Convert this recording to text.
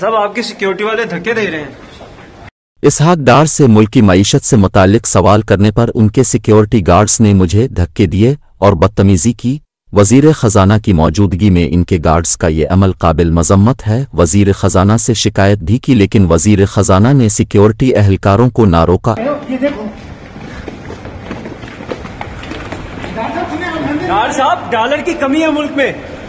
साहब आपकी सिक्योरिटी वाले धक्के दे रहे हैं इसहाक डार से मुल्की की मीशत से मुतालिक सवाल करने पर उनके सिक्योरिटी गार्ड्स ने मुझे धक्के दिए और बदतमीजी की वजीर ख़जाना की मौजूदगी में इनके गार्ड्स का ये अमल काबिल मजम्मत है वजीर ख़जाना से शिकायत भी की लेकिन वजीर ख़जाना ने सिक्योरिटी एहलकारों को ना रोका डॉलर की कमी है मुल्क में